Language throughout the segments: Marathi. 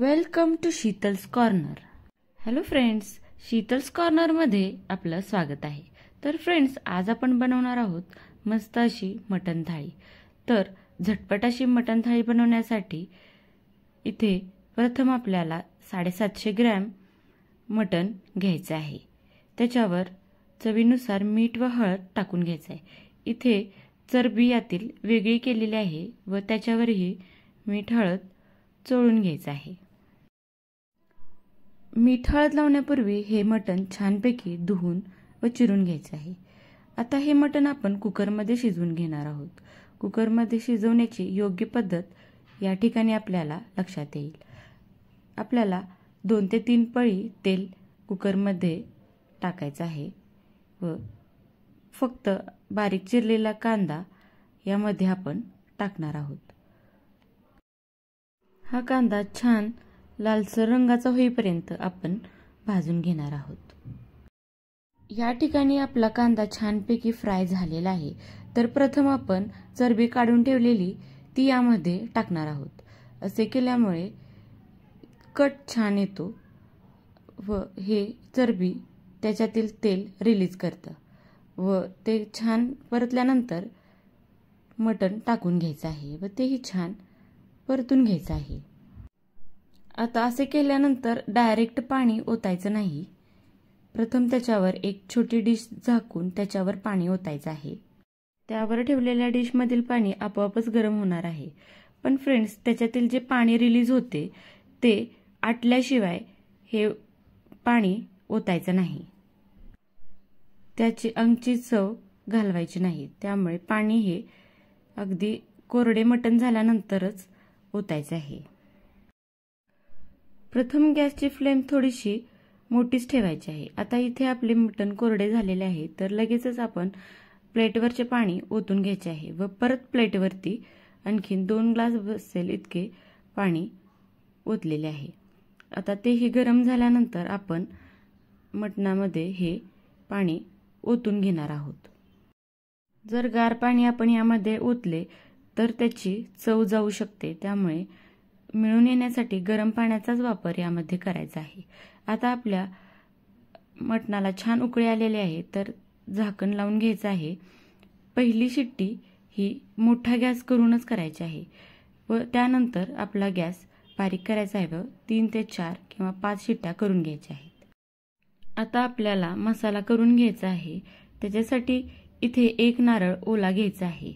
welcome to Sheetal's corner hello friends Sheetal's कॉर्नरमध्ये आपलं स्वागत आहे तर फ्रेंड्स आज आपण बनवणार आहोत मस्त अशी मटण थाळी तर झटपट अशी मटण थाळी बनवण्यासाठी इथे प्रथम आपल्याला साडेसातशे ग्रॅम मटण घ्यायचं आहे त्याच्यावर चवीनुसार मीठ व हळद टाकून घ्यायचं आहे इथे चरबी यातील वेगळी केलेली आहे व त्याच्यावरही मीठ हळद चोळून घ्यायचं आहे मीठ हळद लावण्यापूर्वी हे मटण छानपैकी धुवून व चिरून घ्यायचे आहे आता हे मटण आपण कुकरमध्ये शिजवून घेणार आहोत कुकरमध्ये शिजवण्याची योग्य पद्धत या ठिकाणी आपल्याला लक्षात येईल आपल्याला दोन ते तीन पळी तेल कुकरमध्ये टाकायचं आहे व फक्त बारीक चिरलेला कांदा यामध्ये आपण टाकणार आहोत हा कांदा छान लालसर रंगाचा होईपर्यंत आपण भाजून घेणार आहोत या ठिकाणी आपला कांदा छानपैकी फ्राय झालेला आहे तर प्रथम आपण चरबी काढून ठेवलेली ती यामध्ये टाकणार आहोत असे केल्यामुळे कट छान येतो व हे चरबी त्याच्यातील तेल रिलीज करतं व ते छान परतल्यानंतर मटण टाकून घ्यायचं आहे व तेही छान परतून घ्यायचं आहे आता असे केल्यानंतर डायरेक्ट पाणी ओतायचं नाही प्रथम त्याच्यावर एक छोटी डिश झाकून त्याच्यावर पाणी ओतायचं आहे त्यावर ठेवलेल्या डिशमधील पाणी आपोआपच गरम होणार आहे पण फ्रेंड्स त्याच्यातील जे पाणी रिलीज होते ते आटल्याशिवाय हे पाणी ओतायचं नाही त्याची अंगची चव घालवायची नाही त्यामुळे पाणी हे अगदी कोरडे मटण झाल्यानंतरच ओतायचं आहे प्रथम गॅसची फ्लेम थोडीशी मोठीच ठेवायची आहे आता इथे आपले मटण कोरडे झालेले आहे तर लगेचच आपण प्लेटवरचे पाणी ओतून घ्यायचे आहे व परत प्लेटवरती आणखी दोन ग्लास बसेल इतके पाणी ओतलेले आहे आता तेही गरम झाल्यानंतर आपण मटणामध्ये हे पाणी ओतून घेणार आहोत जर गार पाणी आपण यामध्ये ओतले तर त्याची चव जाऊ शकते त्यामुळे मिळून येण्यासाठी गरम पाण्याचाच वापर यामध्ये करायचा आहे आता आपल्या मटणाला छान उकळे आलेले आहे तर झाकण लावून घ्यायचं आहे पहिली शिट्टी ही मोठा गॅस करूनच करायची आहे व त्यानंतर आपला गॅस बारीक करायचा आहे व तीन ते चार किंवा पाच शिट्ट्या करून घ्यायच्या आहेत आता आपल्याला मसाला करून घ्यायचा आहे त्याच्यासाठी इथे एक नारळ ओला घ्यायचा आहे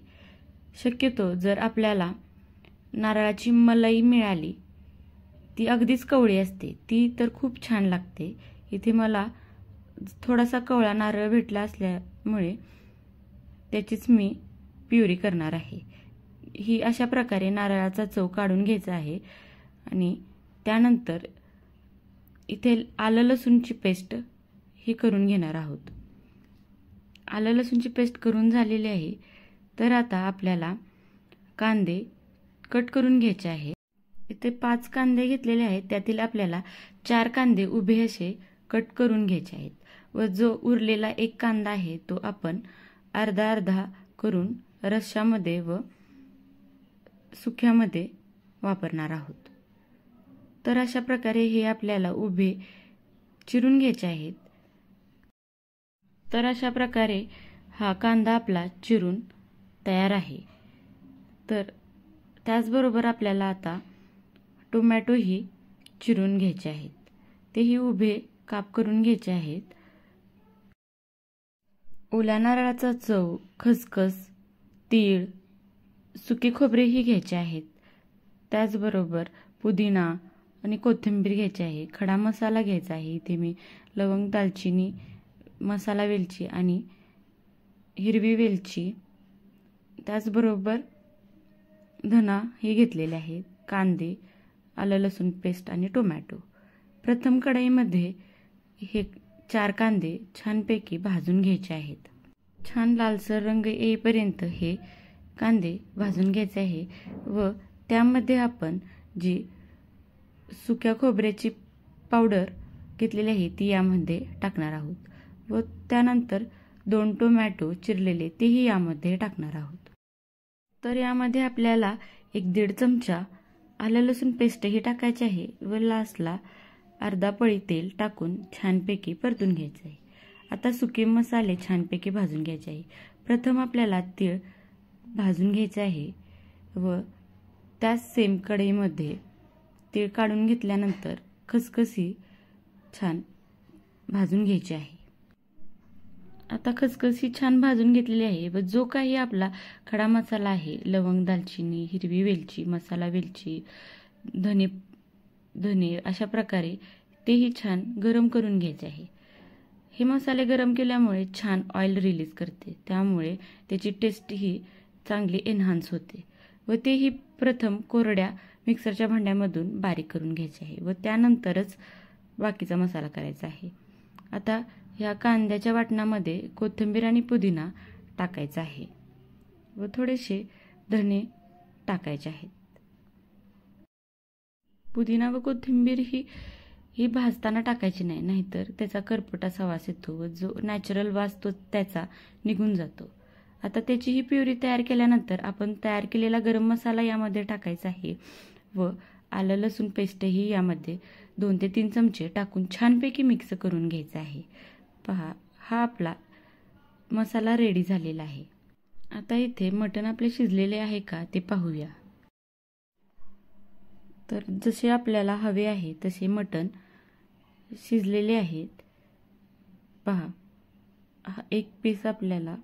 शक्यतो जर आपल्याला नारळाची मलाई मिळाली ती अगदीच कवळी असते ती तर खूप छान लागते इथे मला थोडासा कवळा नारळ भेटला असल्यामुळे त्याचीच मी प्युरी करणार आहे ही अशा प्रकारे नारळाचा चव काढून घ्यायचा आहे आणि त्यानंतर इथे आलं लसूणची पेस्ट ही करून घेणार आहोत आलं लसूणची पेस्ट करून झालेली आहे तर आता आपल्याला कांदे कट करून घ्यायचे आहे इथे पाच कांदे घेतलेले आहेत त्यातील आपल्याला चार कांदे उभे असे कट करून घ्यायचे आहेत व जो उरलेला एक कांदा आहे तो आपण अर्धा अर्धा करून रश्यामध्ये व सुख्यामध्ये वापरणार आहोत तर अशा प्रकारे हे आपल्याला उभे चिरून घ्यायचे आहेत तर अशा प्रकारे हा कांदा आपला चिरून तयार आहे तर त्याचबरोबर आपल्याला आता टोमॅटोही चिरून घ्यायचे आहेत तेही उभे काप करून घ्यायचे आहेत ओला नारळाचा चव खसखस तीळ सुकी खोबरेही घ्यायचे आहेत त्याचबरोबर पुदिना आणि कोथिंबीर घ्यायची आहे खडा मसाला घ्यायचा आहे इथे मी लवंग दालचिनी मसाला वेलची आणि हिरवी वेलची त्याचबरोबर धना हे घेतलेले आहेत कांदे आलं लसूण पेस्ट आणि टोमॅटो प्रथम कढईमध्ये हे चार कांदे छानपैकी भाजून घ्यायचे आहेत छान लालसर रंग येईपर्यंत हे कांदे भाजून घ्यायचे आहे व त्यामध्ये आपण जी सुक्या खोबऱ्याची पावडर घेतलेली आहे ती यामध्ये टाकणार आहोत व त्यानंतर दोन टोमॅटो चिरलेले तेही यामध्ये टाकणार आहोत तर यामध्ये आपल्याला एक दीड चमचा आलं लसूण पेस्टही टाकायचे आहे व लास्टला अर्धा पळी तेल टाकून छानपैकी परतून घ्यायचं आहे आता सुके मसाले छानपैकी भाजून घ्यायचे आहे प्रथम आपल्याला तीळ भाजून घ्यायचे आहे व त्याच सेम कढईमध्ये तीळ काढून घेतल्यानंतर खसखसी छान भाजून घ्यायची आहे आता खसखस ही छान भाजून घेतलेली आहे व जो काही आपला खडा मसाला आहे लवंग दालचिनी हिरवी वेलची मसाला वेलची धने धने अशा प्रकारे तेही छान गरम करून घ्यायचे आहे हे मसाले गरम केल्यामुळे छान ऑइल रिलीज करते त्यामुळे त्याची टेस्ट ही चांगली एन्हान्स होते व तेही प्रथम कोरड्या मिक्सरच्या भांड्यामधून बारीक करून घ्यायचे आहे व त्यानंतरच बाकीचा मसाला करायचा आहे आता ह्या कांद्याच्या वाटणामध्ये कोथिंबीर आणि पुदिना टाकायचा आहे व थोडेसे धणे टाकायचे आहेत पुदिना व कोथिंबीर ही ही भाजताना टाकायची नाही नाहीतर त्याचा करपटाचा वास येतो व जो नॅचरल वास तो त्याचा निघून जातो आता त्याची ही प्युरी तयार केल्यानंतर आपण तयार केलेला गरम मसाला यामध्ये टाकायचा आहे व आलं लसूण पेस्टही यामध्ये दोन ते तीन चमचे टाकून छानपैकी मिक्स करून घ्यायचं आहे पहा हा आपला मसाला रेडी झालेला आहे आता इथे मटण आपले शिजलेले आहे का ते पाहूया तर जसे आपल्याला हवे आहे तसे मटण शिजलेले आहेत पहा हा एक पीस आपल्याला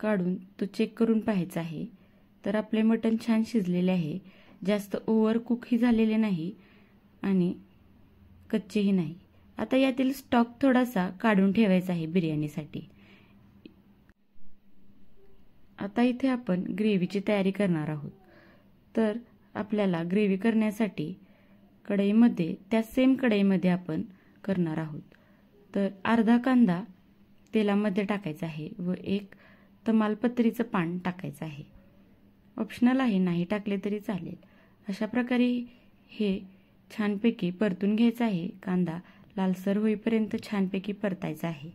काढून तो चेक करून पाहायचा आहे तर आपले मटण छान शिजलेले आहे जास्त ओव्हर कुकही झालेले नाही आणि कच्चेही नाही आता यातील स्टॉक थोडासा काढून ठेवायचा आहे बिर्याणीसाठी आता इथे आपण ग्रेव्हीची तयारी करणार आहोत तर आपल्याला ग्रेव्ही करण्यासाठी कढईमध्ये त्या सेम कढईमध्ये आपण करणार आहोत तर अर्धा कांदा तेलामध्ये टाकायचा आहे व एक तमालपत्रीचं पान टाकायचं आहे ऑप्शनल आहे नाही टाकले तरी चालेल अशा प्रकारे हे छानपैकी परतून घ्यायचं आहे कांदा लालसर होईपर्यंत छानपैकी परतायचं आहे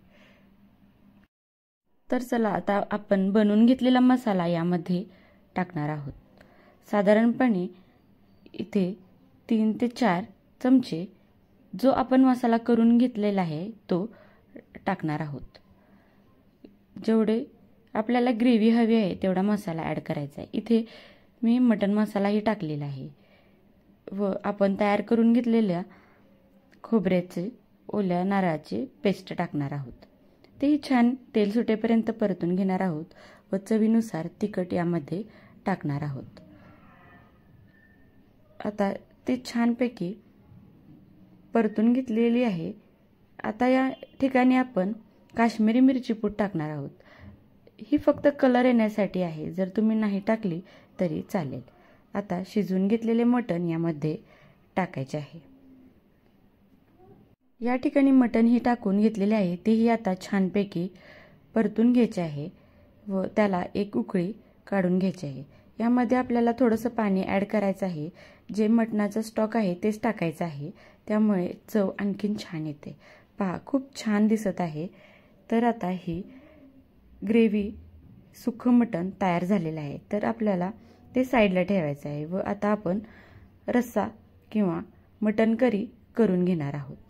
तर चला आता आपण बनवून घेतलेला मसाला यामध्ये टाकणार आहोत साधारणपणे इथे तीन ते चार चमचे जो आपण मसाला करून घेतलेला आहे तो टाकणार आहोत जेवढे आपल्याला ग्रेव्ही हवी आहे तेवढा मसाला ॲड करायचा आहे इथे मी मटण मसालाही टाकलेला आहे व आपण तयार करून घेतलेल्या खोबऱ्याचे ओल्या नारळाची पेस्ट टाकणार आहोत तेही छान तेल सुटेपर्यंत परतून घेणार आहोत व चवीनुसार तिखट यामध्ये टाकणार आहोत आता ते छानपैकी परतून घेतलेली आहे आता या ठिकाणी आपण काश्मीरी मिरची टाकणार आहोत ही फक्त कलर येण्यासाठी आहे जर तुम्ही नाही टाकली तरी चालेल आता शिजून घेतलेले मटण यामध्ये टाकायचे आहे या ठिकाणी मटण हे टाकून घेतलेले आहे तेही आता छानपैकी परतून घ्यायचे आहे व त्याला एक उकळी काढून घ्यायची आहे यामध्ये आपल्याला थोडंसं पाणी ॲड करायचं आहे जे मटणाचा स्टॉक आहे तेच टाकायचं आहे त्यामुळे चव आणखीन छान येते पहा खूप छान दिसत आहे तर आता ही ग्रेव्ही सुखं मटण तयार झालेलं आहे तर आपल्याला ते साईडला ठेवायचं आहे व आता आपण रस्सा किंवा मटण करी करून घेणार आहोत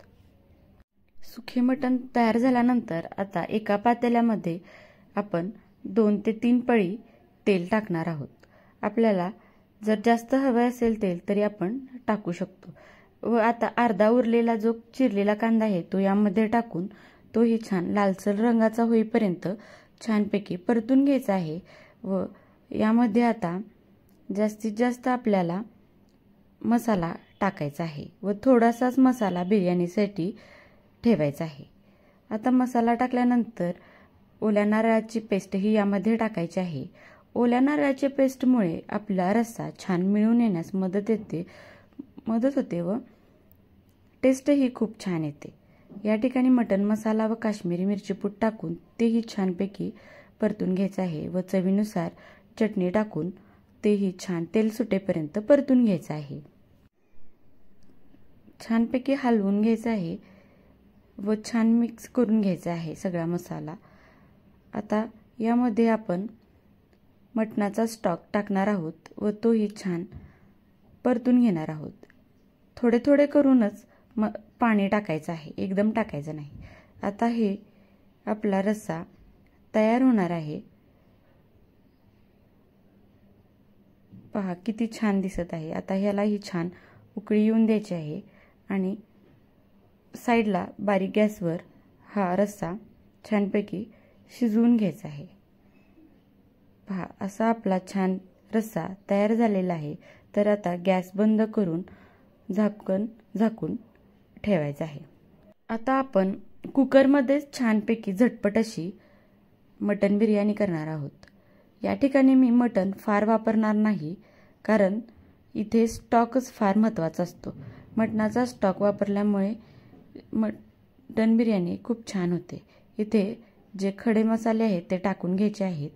सुखे मटण तयार झाल्यानंतर आता एका पातेल्यामध्ये आपण दोन ते तीन पळी तेल टाकणार आहोत आपल्याला जर जास्त हवं असेल तेल तरी आपण टाकू शकतो व आता अर्धा उरलेला जो चिरलेला कांदा आहे तो यामध्ये टाकून तोही छान लालसर रंगाचा होईपर्यंत छानपैकी परतून घ्यायचा आहे व यामध्ये आता जास्तीत जास्त आपल्याला मसाला टाकायचा आहे व थोडासाच मसाला बिर्याणीसाठी ठेवायचं आहे आता मसाला टाकल्यानंतर ओल्या नारळाची पेस्ट ही यामध्ये टाकायची आहे ओल्या नारळाच्या पेस्टमुळे आपला रस्सा छान मिळून येण्यास मदत येते मदत होते व टेस्टही खूप छान येते या ठिकाणी मटन मसाला व काश्मीरी मिरची टाकून तेही छानपैकी परतून घ्यायचं आहे व चवीनुसार चटणी टाकून तेही छान तेल सुटेपर्यंत परतून घ्यायचं आहे छानपैकी हलवून घ्यायचं आहे व छान मिक्स करून घ्यायचा आहे सगळा मसाला आता यामध्ये आपण मटणाचा स्टॉक टाकणार आहोत व तोही छान परतून घेणार आहोत थोडे थोडे करूनच म पाणी टाकायचं आहे एकदम टाकायचं नाही आता हे आपला रस्सा तयार होणार आहे पहा किती छान दिसत आहे आता ह्याला ही छान उकळी येऊन द्यायची आहे आणि साईडला बारीक गॅसवर हा रस्सा छानपैकी शिजवून घ्यायचा आहे पहा असा आपला छान रस्सा तयार झालेला आहे तर आता गॅस बंद करून झाकण झाकून ठेवायचं आहे आता आपण कुकरमध्येच छानपैकी झटपट अशी मटण बिर्याणी करणार आहोत या ठिकाणी मी मटण फार वापरणार नाही कारण इथे स्टॉकच फार महत्त्वाचा असतो मटणाचा स्टॉक वापरल्यामुळे मटन बिर्याणी खूप छान होते इथे जे खडे मसाले आहेत ते टाकून घ्यायचे आहेत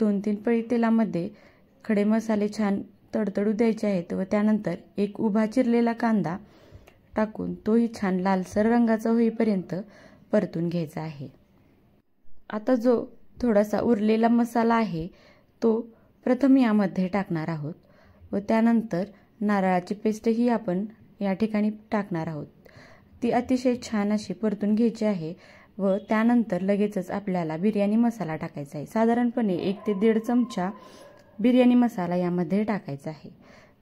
दोन तीन पळी तेलामध्ये खडे मसाले छान तडतडू द्यायचे आहेत व त्यानंतर एक उभा चिरलेला कांदा टाकून तोही छान लालसर रंगाचा होईपर्यंत परतून घ्यायचा आहे आता जो थोडासा उरलेला मसाला आहे तो प्रथम यामध्ये टाकणार आहोत व त्यानंतर नारळाची पेस्टही आपण या ठिकाणी टाकणार आहोत ती अतिशय छान अशी परतून घ्यायची आहे व त्यानंतर लगेचच आपल्याला बिर्याणी मसाला टाकायचा आहे साधारणपणे एक ते दीड चमचा बिर्याणी मसाला यामध्ये टाकायचा आहे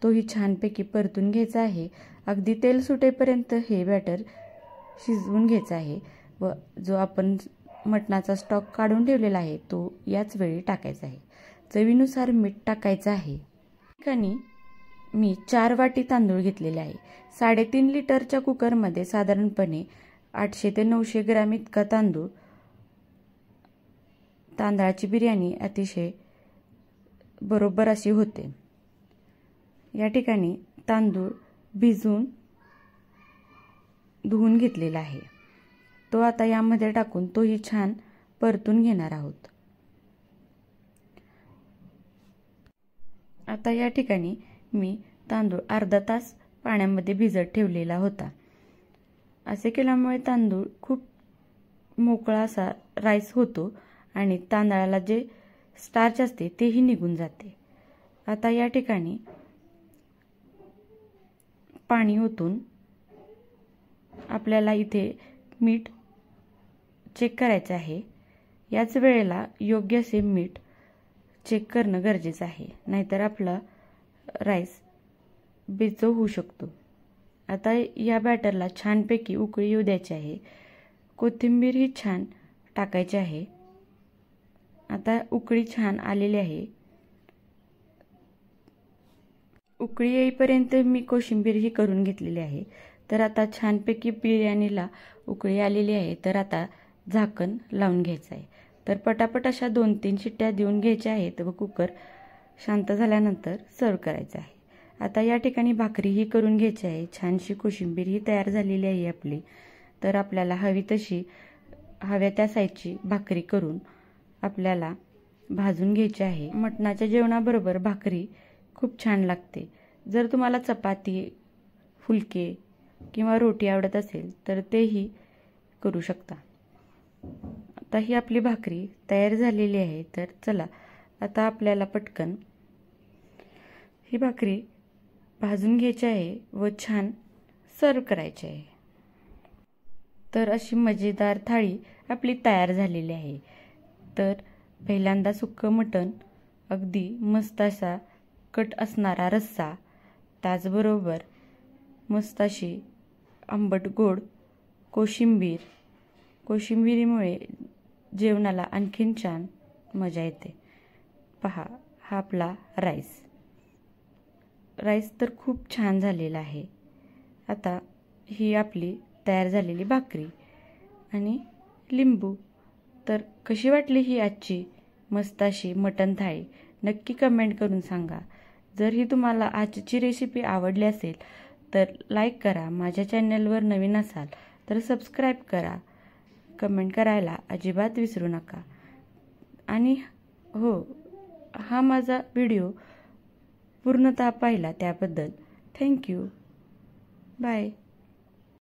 तोही छानपैकी परतून घ्यायचा आहे अगदी तेल सुटेपर्यंत हे बॅटर शिजवून घ्यायचं आहे व जो आपण मटणाचा स्टॉक काढून ठेवलेला आहे तो याच वेळी टाकायचा आहे चवीनुसार मीठ टाकायचं आहे ठिकाणी मी चार वाटी तांदूळ घेतलेले आहे साडेतीन लिटरच्या कुकरमध्ये साधारणपणे आठशे ते नऊशे ग्रॅम इतका तांदूळ तांदळाची बिर्याणी अतिशय बरोबर अशी होते या ठिकाणी तांदूळ भिजून धुवून घेतलेला आहे तो आता यामध्ये टाकून तोही छान परतून घेणार आहोत आता या ठिकाणी मी तांदूळ अर्धा तास पाण्यामध्ये भिजत ठेवलेला होता असे केल्यामुळे तांदूळ खूप मोकळा असा राईस होतो आणि तांदळाला जे स्टार्च असते तेही निघून जाते आता या ठिकाणी पाणी ओतून आपल्याला इथे मीठ चेक करायचं आहे याच वेळेला योग्य असे मीठ चेक करणं गरजेचं आहे नाहीतर आपलं राईस बेचव होऊ शकतो आता या बॅटरला छानपैकी उकळी येऊ द्यायची आहे कोथिंबीर ही छान टाकायची आहे आता उकळी छान आलेली आहे उकळी येईपर्यंत मी कोशिंबीर ही करून घेतलेली आहे तर आता छानपैकी बिर्याणीला उकळी आलेली आहे तर आता झाकण लावून घ्यायचं आहे तर पटापट अशा दोन तीन शिट्ट्या देऊन घ्यायच्या आहेत व कुकर शांत झाल्यानंतर सर्व करायचं आहे आता या ठिकाणी भाकरीही करून घ्यायची आहे छानशी कोशिंबीर तयार झालेली आहे आपली तर आपल्याला हवी तशी हव्या त्या साईजची भाकरी करून आपल्याला भाजून घ्यायची आहे मटणाच्या जेवणाबरोबर भाकरी खूप छान लागते जर तुम्हाला चपाती फुलके किंवा रोटी आवडत असेल तर तेही करू शकता आता ही आपली भाकरी तयार झालेली आहे तर चला आता आपल्याला पटकन ही भाकरी भाजून घ्यायची आहे व छान सर्व करायची आहे तर अशी मजेदार थाळी आपली तयार झालेली आहे तर पहिल्यांदा सुक्कं मटण अगदी मस्त असा कट असणारा रस्सा त्याचबरोबर मस्त अशी आंबट गोड कोशिंबीर कोशिंबिरीमुळे जेवणाला आणखीन छान मजा येते पहा हा आपला राईस राईस तर खूप छान झालेला आहे आता ही आपली तयार झालेली भाकरी आणि लिंबू तर कशी वाटली ही आजची मस्त अशी मटण थाळी नक्की कमेंट करून सांगा जर ही तुम्हाला आजची रेसिपी आवडली असेल तर लाईक करा माझ्या चॅनलवर नवीन असाल तर सबस्क्राईब करा कमेंट करायला अजिबात विसरू नका आणि हो हा माझा व्हिडिओ पूर्णतः पाहिला त्याबद्दल थँक्यू बाय